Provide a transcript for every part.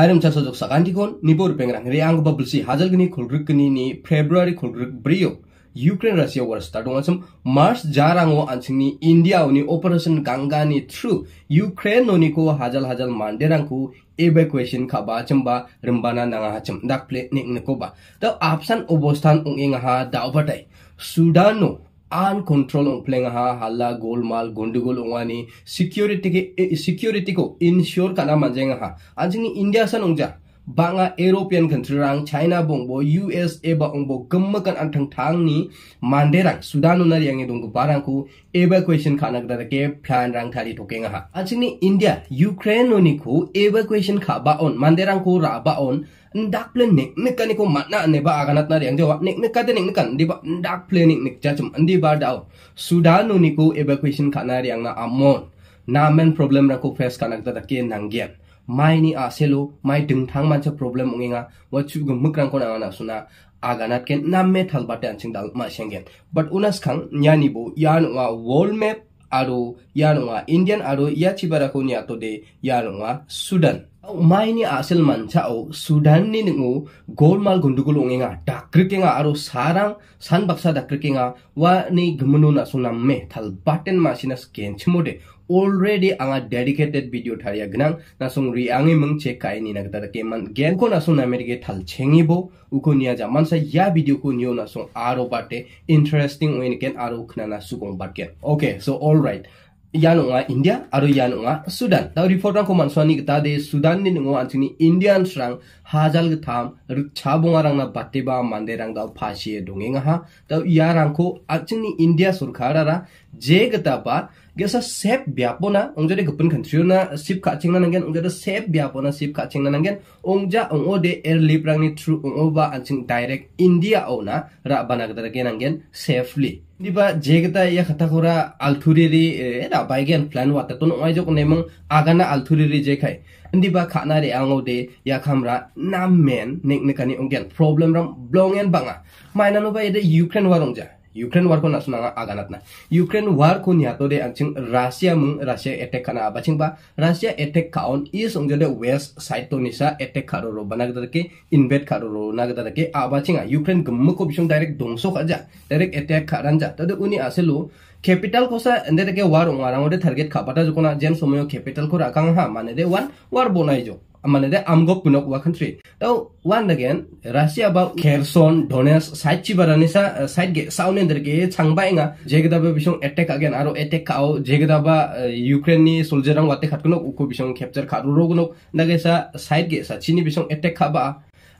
चासो कोन हाइ र सक सि निपेराछि हजलगिनी फेब्रुअरी कोग्री ब्री युक्रन रासिया वार स्टार मच जा र India operation Ganga through Ukraine नोनि हजल हजल मदेरको एभुसन खाचम्बा रम्बान नाचम्मे त अपसान अवस्थान दबाई सुडानो আন কণ্ট্ৰল অপলেং হা হাল্লা গোলমাল গণ্ডগোল অঙানি চিকিউৰিটিকে চিকিউৰিটিক ইনচিয়ৰ কানা মাজেং হা আজি ইণ্ডিয়া চা নংজা banga European country rang China bongbo US eba gemma kan antang tang ni rang Sudan unar yang edong barang ku evacuation khana kada ke plan rang thali tokenga ha achini India Ukraine oni ku evacuation kha ba on rang ku ra ba on ndak plan nek nek kan ko matna ne ba aganat nar yang dewa nek nek kada nek kan diba ndak plan nek nek jachum andi ba dao Sudan oni ku evacuation yang na amon namen problem rang ku face kanak da ke nanggian mai ni a ah, mai ding thang problem ungenga wa chu mukrang ko na na suna aganat ken nam me thal bate anching dal ma shengen but unas khang nyani bo yan wa world map aro yan wa indian aro ya chibara ko nya to de yan wa sudan mai ni asel ah, man cha o sudan ni ningu golmal gundugul ungenga dakrikenga aro sarang san baksa dakrikenga wa ni gmunu na sunam me thal baten ma sinas ken chimode already anga dedicated video tharia gnang nasung ri angi mung che kai ni nagta ke man gen ko nasung na merge thal chengi bo uko nia ja man sa ya video ko nio nasung aro bate interesting when ken aro khna na su bat barken okay so all right या नङा इन्डिया आरो या नङा सुदान दा रिपोर्टांखौ मानसुवानि खोथा दे सुदाननि नङा आनसिनि इन्डियान स्रां हाजाल थाम चा बङा रांना बातेबा मान्दे रां दाव फासिये दङेङाहा दा या रांखौ आथिंनि इन्डिया सरकारा जे गोता बा gesa sep biapona ong jadi gepen country na ship ka nanggen, ong jadi de sep biapona ship ka chingna ong ongja ongo de airlift er ni tru ong oba anjing direct india ona ra kita lagi nanggen safely diba jegta ya khata khora althuri ri eh, ra baigen plan wa tun ong ajo kone mong agana althuri ri jekai. khai ndiba khana re ango de ya khamra nam men nek nekani ong gen problem ram blongen banga mainan oba ba de ukraine warong jah. Ukraine war কো নাসনা আগানাত না Ukraine war কো নিয়াতো দে আছিং Russia মুং Russia attack কানা আবাছিং বা রাশিয়া অ্যাটাক কাউন ইস অংজে দে ওয়েস্ট সাইড তো নিসা অ্যাটাক কারো রো বানা গদা কে ইনভেট কারো রো না গদা কে আবাছিং ইউক্রেইন গম কো বিশং ডাইরেক্ট দংসো খাজা ডাইরেক্ট অ্যাটাক কারান যা তদে উনি আছে লো ক্যাপিটাল কোসা এন্ডে দে কে ওয়ার ওয়ারাং ওডে টার্গেট খাপাটা জকনা জেন সময় ক্যাপিটাল কো রাখাং হা মানে দে ওয়ান ওয়ার বনাই যো মানে আমগক পুনক ওয়া কান্ট্রি তো ওয়ান আগেন রাশিয়া বা খেরসন ডোনেস সাইট চিবারানি সাইট গে সাউনে দরগে ছাংবাই গা জেগদাব বিষং অ্যাটাক আগেন আর অ্যাটাক কাও জেগদাব ইউক্রেন নি সোলজার ওয়াতে খাতকন উকো বিষং ক্যাপচার খারু রোগন লাগে সা গে সা চিনি বিষং খাবা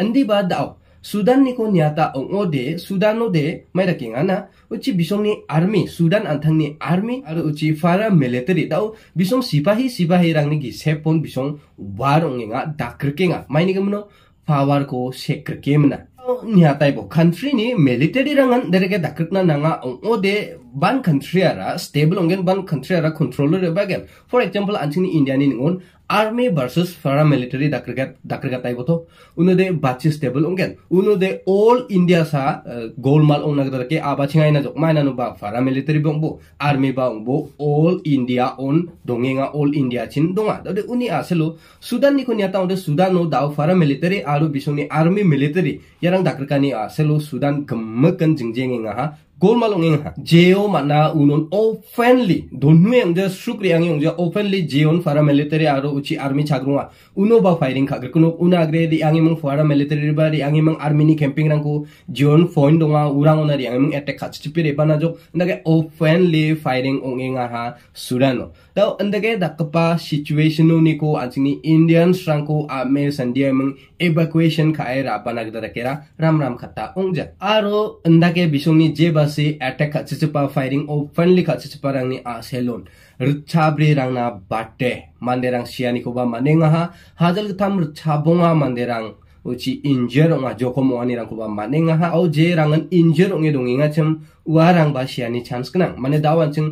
আন্দি বা দাও Sudan ni ko niata o de Sudan o de mai da kenga na uchi bisong ni army Sudan antang ni army aru uchi fara military tau bisong sipahi sipahi rang ni gi sepon bisong warong nga dakr nga. mai ni gamno power ko sekr kemna Nyata ibo country ni military rangan dere ke dakr na nanga o de ban country ara stable gen ban country ara controller bagen for example anjing ni india ni ngon army versus paramilitary dakrika dakrika tai uno de bachi stable ungen uno de all india sa eh, goal mal ong nagda ke apa ngai na jok maina no ba military bong bo army ba ong bo all india on dongeng a all india chin donga de uni aselo sudan ni ko nyata ong de sudan no dau paramilitary aru bisoni army military yarang dakrika ni aselo sudan gemekan jingjeng nga ha gol malong ing jeo mana unon openly donnu yang ja sukri yang yang openly jeon fara military aro uchi army chagrunga uno ba firing khagre kuno una agre di yang mang fara military riba di yang mang army ni camping rangko jeon foin donga urang ona di yang mang attack khach chipi re bana jo ndage openly firing ong ing ha surano da ndage da kapa situation ni ko anjini indian rangko ame sandia mang evacuation air apa bana gdara kera ram ram khata ongja aro ndage bisong ni jeba से सी attack खाचिपा firing openly खाचे openly खाचिपा रंगनि आसेलन रिच्छाब्रि रंगना बाटे मंदे रंग को बा सियानिखौबा मानेङाहा हाजल गथाम रिच्छाबङा मंदे रंग उची इंजर रंग मोहनी को बा रंगखौबा मानेङाहा और जे रंगन इंजर चम ओङे रंग बा रंगबा चांस चान्स गोनां दावा दावानचिं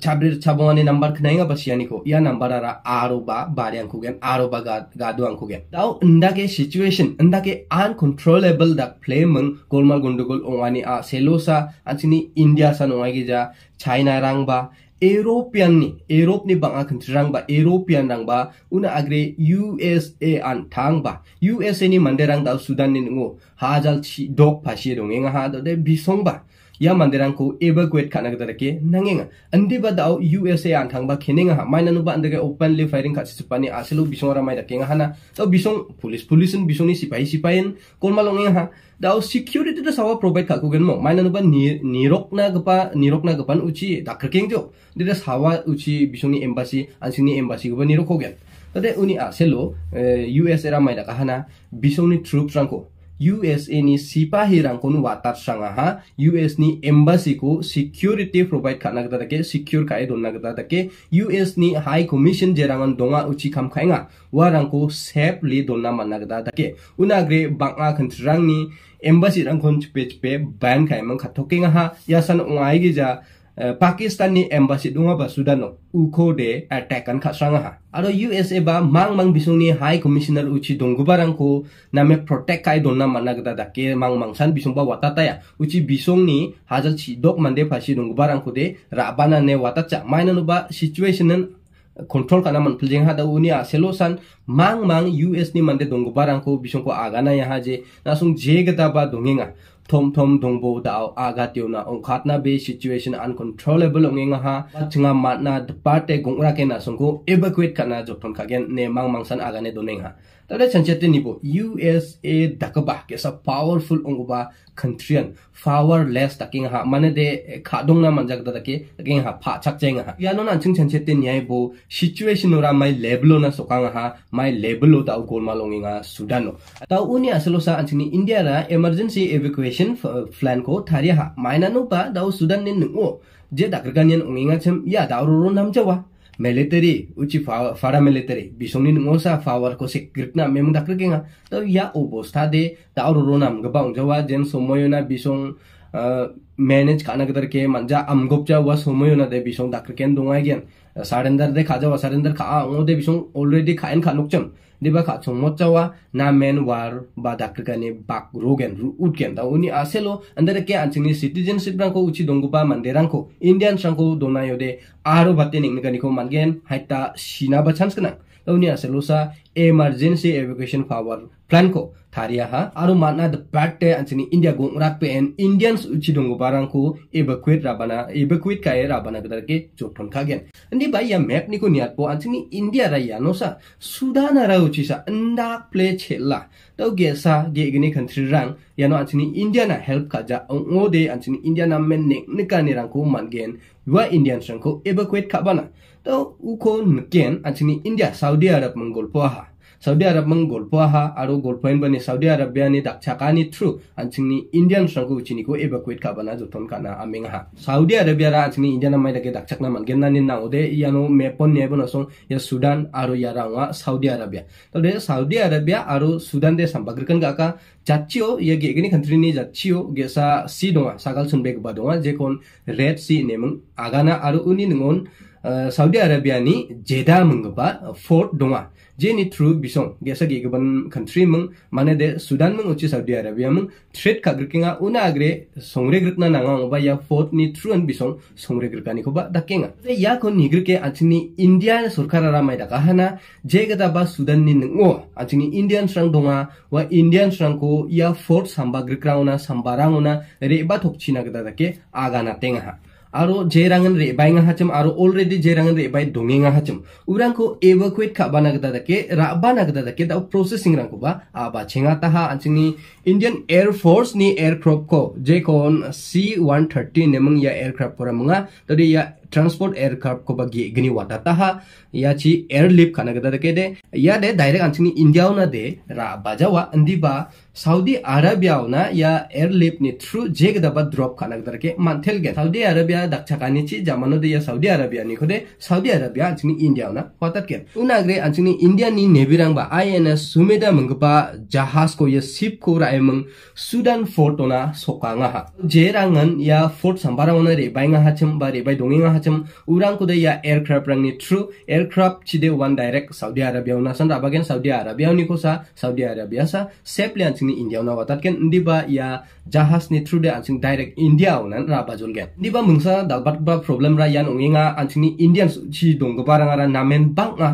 chabrir chabone n i n a m b e r knainga p a s i a n i ko ya n a m b e r ara aroba barian g kugen aroba gaduan g kugen t a u inda ke situation inda ke uncontrollable da play m e n g golmal gundugol ongani a selosa a n s i n i india san ongagi ja china rang ba European ni Europe ni bang akan terang ba European r a n g ba una agre USA an tang ba USA ni manderang dau Sudan ni ngo hajal chi dok pasi dong enga ha do de bisong ba ya mandiran ever evacuate khana gadar ke nanginga, andi badau usa an thangba khenenga ha maina nu ba open openly firing kha sipani asilu bisongra mai dakenga hana to bisong police police n ni sipai sipain kon malong ha dau security da sawa provide kha ku gen mo maina nu ba nirokna gapa na gapan uchi dakra keng jo dida sawa uchi ni embassy ansini embassy gupa nirokho gen tade uni aselo eh, usa ra mai dakha hana ni troops rangko USA नि नि सिपाही वातार यूएस को युएसएनि प्रोवाइड खाना युएसनि दके secure काय खानागदादाके सिकिउर दके यूएस नि हाई कमिशन जेराङन दोङा उचि खामखायङा वारांखौ सेफलि दोनना दके उनाग्रे बांगा नि खन्थ्रांनि एम्बासिरांखौन चुपे चुपे बैन हा यासन उंगाई गिजा Pakistani embassy dunga ba Sudan o uko de attack an kha sanga ha aro USA ba mang mang bisung ni high commissioner uchi dongu barang ko name protect kai donna m a n a g a t a da ke mang mang san bisung ba watata ya uchi bisung ni hajar chi dok mande phasi dongu barang ko de rabana ne watacha maina n u ba situation an control kana man piljing hada uni a selosan mang mang US ni mande dongu barang ko bisung ko agana ya ha je nasung jegata ba dongenga thom thom dong bo dao aga teu na ong khat na be situation uncontrollable ong nga ha chinga mat na the parte gongra ke na sung ko evacuate kana jok thon khagen ne mang mang san aga ne do ne ha tare chanchete ni bo USA dakaba ke sa powerful ong ba country powerless taking ha mane de khadong na manjak da ke taking ha pha chak cheng ha ya no na ching chanchete ni ai bo situation ora mai level na sokang ha mai level dao kol malonginga sudano ta uni aslo sa anchini india ra emergency evacuation shin uh, flan ko thari ha maina pa dau sudan nin nungo je da gerganian unginga chem ya dauru ro nam jawa military uchi fara military bisong nin ngo sa fawar ko se gritna memang da gergenga to ya obostha de dauru ro nam gbaung jawa jen somoyona bisong manage खाना कदर के मंजा अमगोपचा हुआ सोमो यो ना दे बिशों डॉक्टर के दुंगा गेन साढ़े अंदर दे खा जावा साढ़े अंदर खा वो दे बिशों ऑलरेडी खाएन खा नुकचम दिबा खा छो मोचा हुआ ना मेन वार बा डॉक्टर का ने बाक रोग एन उठ के अंदर उनी आसे अंदर के आंचिंग सिटीजनशिप रंग को उची दोंगुपा मंदे रंग को इंडियन रंग को दोना यो दे आरो भत्ते निकने का निको मंगेन हाइटा सीना बचांस कना तो उन्हें आसे सा इमरजेंसी एवेकेशन फावर प्लान को इंडिया गो रान इंडियन उची दंगो इवेक्ट राबाना इवेक्ट काय राबाना के जोन खागेन भाई मेप नि को इंडिया रायसा सुधा नारा उचीसा अंदा प्ले छेला तो गेसा गेगनी कंट्री रंग यानो आंसनी इंडिया ना हेल्प खाजा ओदे आंसनी इंडिया ना मेन निकाने रंग को मानगेन युवा इंडियन रंग को इवेक्ट खाबाना तो उखो नकेन आंसनी इंडिया साउदी अरब मंगोल पोहा Saudi Arab menggolpoaha, golpo ha golpoin bani Saudi Arab yani dakchakani through anchingni Indian sangko uchini ko evacuate ka bana joton kana amingaha. Saudi Arab yara anchingni Indian amai dake dakchakna man genna nin na ode yano mepon nebon asong ya Sudan aru yara wa Saudi Arabia to de Saudi Arabia aru Sudan de sambagrikan ka ka ya ye gegeni country ni jachio gesa si donga sagal sun ba badongwa jekon kon Red si nemang agana aru uni ngon eh, Saudi Arabia ni Jeddah mengapa fort dongwa jeni true bisong biasa gi gaban country mung mane de sudan mung uci saudi arabia mung threat ka grikinga una agre songre grikna nanga ba ya fort ni true an bisong songre grikani ko ba dakenga de ya ko nigir ke achini india sarkar ara mai daka hana je gata ba sudan ni a achini indian srang donga wa indian srang ko ya fort samba grikrauna una sambarang una re ba thokchina gata dake aga na tenga ha आरो जे रांगन रे बाइंगा हाचम आरो ऑलरेडी जे रांगन रे बाइ दोंगेंगा हाचम उरां को एवकुएट खा बाना गदा दके रा बाना गदा दके दा प्रोसेसिंग रां को बा आ बा छेंगा ताहा आंचिंगनि इंडियन एयर फोर्स नि एयरक्राफ्ट को जे कोन 130 नेमंग या एयरक्राफ्ट पर मंगा तदि या ट्रांसपोर्ट एयरक्राफ्ट को बगी गनी वाटा ताहा या ची एयरलिफ्ट खाना गदा दके दे या दे डायरेक्ट आंचिंगनि इंडिया ना दे रा बाजावा अंदिबा साउदी आरबियावना या एयरलिफ्टनि थ्रु जे गदाबा ड्रप खालागदारके मानथेलगे साउदी आरबिया दाखचाकानिचि जामानदे या साउदी आरबियानिखदे साउदी आरबिया आंचिनि इंडिया हतातके उनाग्रे रंग आई एन एस सुमेदा मंगबा जहाज को या शिप को रायमंग फोर्ट फोर्टोना सोकांगाहा जे रंग या फोर्ट संबारावना रे बायंगा हाचम बा रे बाय दोंगिंगा या एयरक्राफ्ट रंग थ्रु एयरक्राफ्ट चिदे वन डायरेक्ट साउदी आरबियावना सन सऊदी साउदी आरबियावनिखौ सा साउदी आरबिया सा सेफलि आंचिनि Ya ni India una watat ken ba ya jahas ni through the ansing direct India unan ra jol gen ba mungsa dalbat ba problem ra yan nga ansing ni Indians chi donggoba rang ra namen bang nga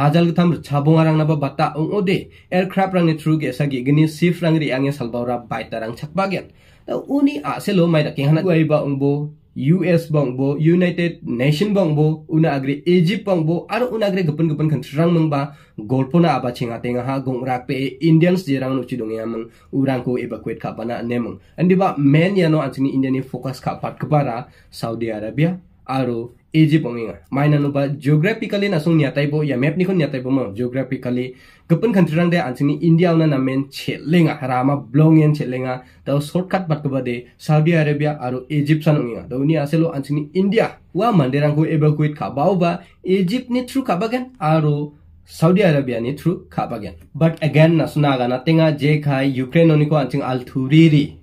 hajal tham chabong arang naba bata ong ode aircraft rang ni through ge sa gi sif shift rang ri ange salbaura baita rang chakba gen uni aselo mai raking hana iba ba bo US bangbo United Nation bangbo una agre Egypt bangbo aro una agre gepen gepen kentrang mengba golpona aba apa tenga ha gongrak pe Indians jerang no chidong ya meng urang ko evacuate kapana nemeng andi ba men ya no anchini India ni fokus ka pat kebara Saudi Arabia aro Egypt ang inga. May nanu ba geographically nasung nyatai bo ya map ni kon nyatai bo mo geographically gepun country rang de ansini India na namen chelenga rama blong en chelenga da shortcut bat ko de Saudi Arabia aru Egypt san inga da uni aselo ansini India wa manderang ko evacuate ka bao ba Egypt ni through ka bagan aru Saudi Arabia ni through ka bagan but again nasuna gana tenga je khai Ukraine oniko anching althuriri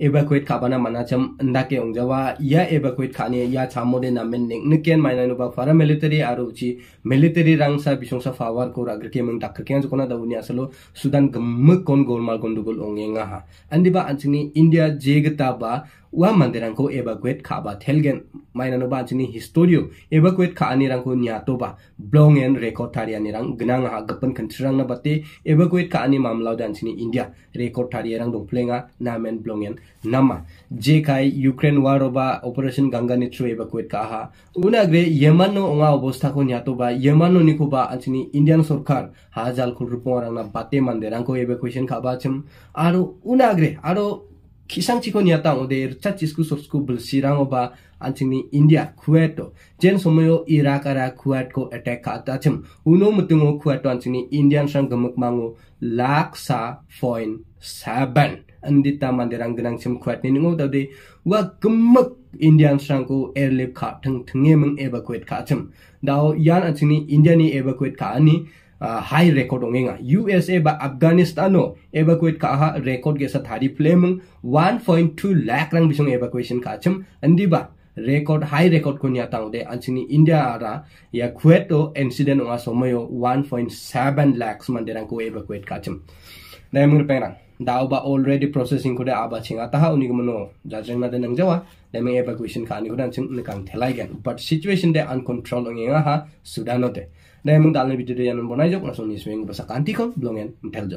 evacuate khabana manacham nda ke ongjawa ya evacuate khane ya chamode na men ning niken maina no ba para military aru chi military rang sa bisong sa fawar ko ragre ke meng dak ke jona da unya salo sudan gem kon gol mal kon dugol ongenga ha andiba anchini india jegta ba ua manderangko evacuate khaba thelgen mainano bajini historio evacuate kha anirangko nyato ba blong and record thari anirang gnang ha gapan khanthirang na bate evacuate kha ani mamla danchini india record thari arang dongplenga namen blong and nama je kai ukraine war oba operation ganga ni through evacuate kha ha una gre yeman no onga obostha ko nyato ba yeman no niku ba anchini indian sarkar ha jal khul rupong arang na bate manderangko evacuation khaba chim aro una gre aro kishang chiko niya taa ode rucha chisku sopsku bulsi rango ba anching India, Kuwait jen somoyo Iraq ara Kuwait ko attack ka ata chim uno muti ngo Kuwait Indian shang gamuk ma ngo laksa foin saban andi mandirang mandi chim Kuwait ni ngo tawde wa gamuk Indian shang ko airlift ka thang thangye mung evacuate ka chim dao yan anching ni India ni evacuate ka ani high record होंगेगा US एबा अफगानिस्तानो एबा कोइट काहा record गेसा one point 1.2 lakh रंग बिसोंग का क्वेश्चन काचम अंदिबा रेकॉर्ड हाई रेकॉर्ड को नियातांग दे अंसिनी इंडिया रहा या क्वेटो इंसिडेंट ओंगा समयो 1.7 लाख मंदिरंग को एबा क्वेट काचम दायमुर पेंगरांग बा ऑलरेडी प्रोसेसिंग को आबा छिंगा तहा उनि मनो जाजरेंग ना देनंग जावा देमे एबा क्वेश्चन खानि को दंसिन नकांग थेलाइगेन बट सिचुएशन दे अनकंट्रोल ओंगेगा हा सुडानो दे Nah, yang dal video de yanan bonay jok na song ni swing basa kanti belum yang mtel jok